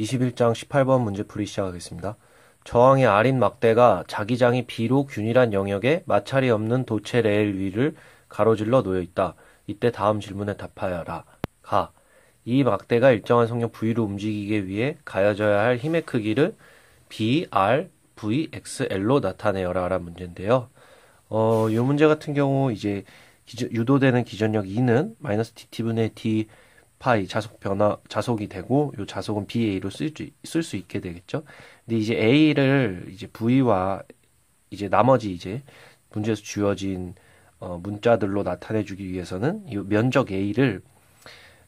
21장 18번 문제풀이 시작하겠습니다. 저항의 아린 막대가 자기장이 비로 균일한 영역에 마찰이 없는 도체 레일 위를 가로질러 놓여 있다. 이때 다음 질문에 답하여라. 가. 이 막대가 일정한 성력 V로 움직이기 위해 가여져야할 힘의 크기를 B, R, V, X, L로 나타내어라 라는 문제인데요. 어, 이 문제 같은 경우 이제 기저, 유도되는 기전력 2는 마이너스 DT분의 D 파이 자속 변화 자속이 되고 요 자속은 BA로 쓸 수 있게 되겠죠. 근데 이제 A를 이제 V와 이제 나머지 이제 문제에서 주어진 어, 문자들로 나타내주기 위해서는 이 면적 A를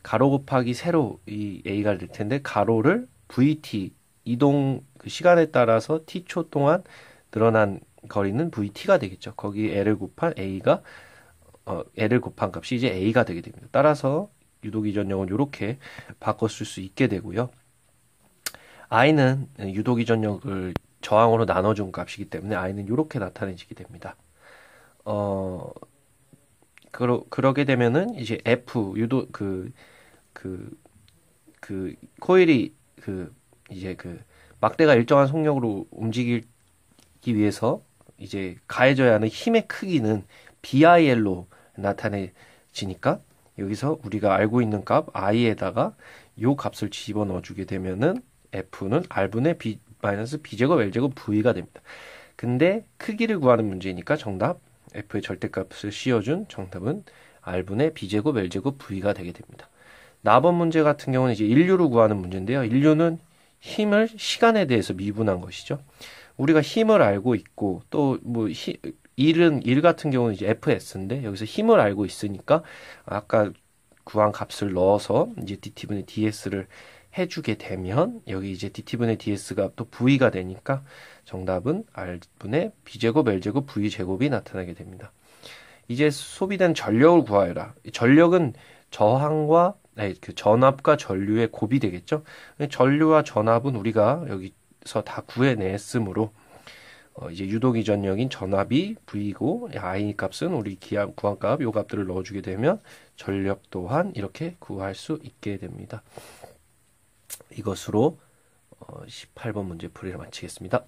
가로 곱하기 세로 이 A가 될 텐데 가로를 VT 이동 그 시간에 따라서 t초 동안 늘어난 거리는 VT가 되겠죠. 거기 L을 곱한 A가 어, L을 곱한 값이 이제 A가 되게 됩니다. 따라서 유도 기전형은 이렇게 바꿨을수 있게 되고요. i는 유도 기전역을 저항으로 나눠준 값이기 때문에 i는 이렇게 나타내지게 됩니다. 어, 그러, 그러게 되면은 이제 F 유도 그, 그, 그 코일이 그 이제 그 막대가 일정한 속력으로 움직이기 위해서 이제 가해져야 하는 힘의 크기는 BIL로 나타내지니까 여기서 우리가 알고 있는 값 i에다가 요 값을 집어넣어 주게 되면은 f는 r분의 b 마이너스 b제곱 l제곱 v가 됩니다. 근데 크기를 구하는 문제니까 정답 f의 절대값을 씌워준 정답은 r분의 b제곱 l제곱 v가 되게 됩니다. 나번 문제 같은 경우는 이제 인류를 구하는 문제인데요. 인류는 힘을 시간에 대해서 미분한 것이죠. 우리가 힘을 알고 있고 또뭐 1은1 같은 경우는 이제 FS인데 여기서 힘을 알고 있으니까 아까 구한 값을 넣어서 이제 DT분의 DS를 해주게 되면 여기 이제 DT분의 DS가 또 V가 되니까 정답은 R분의 B제곱, L제곱, V제곱이 나타나게 됩니다. 이제 소비된 전력을 구하여라. 전력은 저항과 아니, 그 전압과 전류의 곱이 되겠죠. 전류와 전압은 우리가 여기서 다 구해냈으므로 어, 이제 유도기 전역인 전압이 V고 이 I 값은 우리 기압 구한값 요 값들을 넣어주게 되면 전력 또한 이렇게 구할 수 있게 됩니다. 이것으로 어, 18번 문제 풀이를 마치겠습니다.